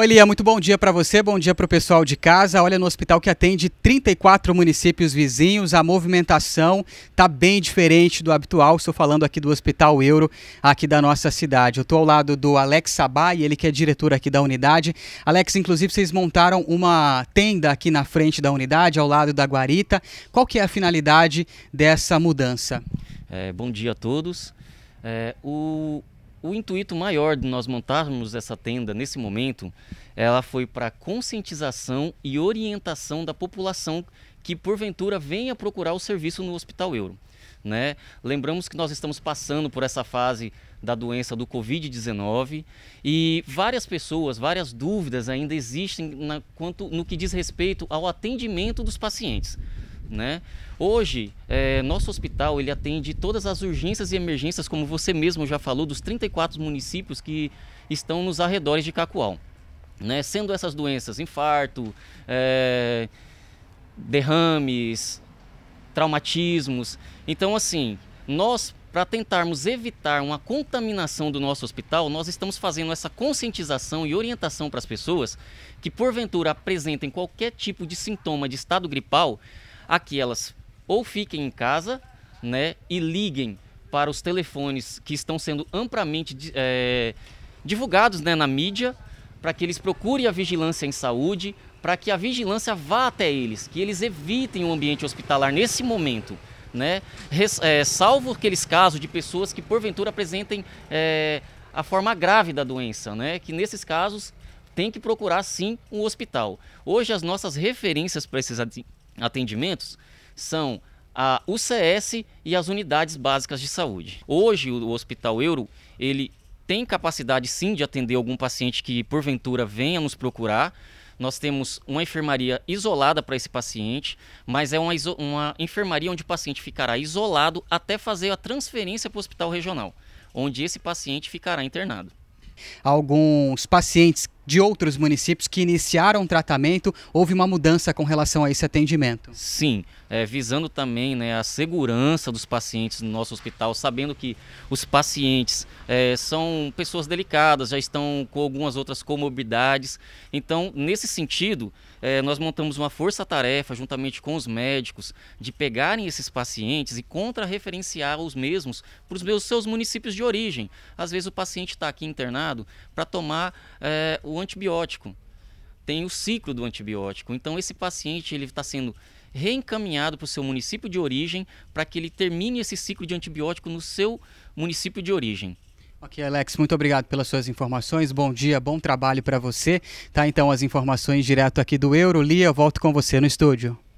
Oi, Lia, muito bom dia para você, bom dia para o pessoal de casa. Olha, no hospital que atende 34 municípios vizinhos, a movimentação está bem diferente do habitual. Estou falando aqui do Hospital Euro, aqui da nossa cidade. Eu estou ao lado do Alex Sabai, ele que é diretor aqui da unidade. Alex, inclusive, vocês montaram uma tenda aqui na frente da unidade, ao lado da guarita. Qual que é a finalidade dessa mudança? É, bom dia a todos. É, o o intuito maior de nós montarmos essa tenda nesse momento, ela foi para conscientização e orientação da população que porventura venha procurar o serviço no Hospital Euro. Né? Lembramos que nós estamos passando por essa fase da doença do Covid-19 e várias pessoas, várias dúvidas ainda existem na, quanto no que diz respeito ao atendimento dos pacientes né? Hoje, é, nosso hospital ele atende todas as urgências e emergências, como você mesmo já falou, dos 34 municípios que estão nos arredores de Cacoal. Né? Sendo essas doenças infarto, é, derrames, traumatismos. Então, assim, nós para tentarmos evitar uma contaminação do nosso hospital, nós estamos fazendo essa conscientização e orientação para as pessoas que porventura apresentem qualquer tipo de sintoma de estado gripal, a que elas ou fiquem em casa né, e liguem para os telefones que estão sendo amplamente é, divulgados né, na mídia, para que eles procurem a vigilância em saúde, para que a vigilância vá até eles, que eles evitem o ambiente hospitalar nesse momento. Né? Res, é, salvo aqueles casos de pessoas que porventura apresentem é, a forma grave da doença, né? que nesses casos tem que procurar sim um hospital. Hoje as nossas referências para esses atendimentos são a UCS e as unidades básicas de saúde. Hoje o Hospital Euro, ele tem capacidade sim de atender algum paciente que porventura venha nos procurar. Nós temos uma enfermaria isolada para esse paciente, mas é uma, uma enfermaria onde o paciente ficará isolado até fazer a transferência para o hospital regional, onde esse paciente ficará internado. Alguns pacientes de outros municípios que iniciaram tratamento, houve uma mudança com relação a esse atendimento? Sim, é, visando também né, a segurança dos pacientes no nosso hospital, sabendo que os pacientes é, são pessoas delicadas, já estão com algumas outras comorbidades. Então, nesse sentido, é, nós montamos uma força-tarefa juntamente com os médicos de pegarem esses pacientes e contra-referenciar os mesmos para os seus municípios de origem. Às vezes o paciente está aqui internado para tomar é, o antibiótico, tem o ciclo do antibiótico. Então esse paciente ele está sendo reencaminhado para o seu município de origem para que ele termine esse ciclo de antibiótico no seu município de origem. Ok, Alex, muito obrigado pelas suas informações. Bom dia, bom trabalho para você. Tá, então, as informações direto aqui do Eurolia. Eu volto com você no estúdio.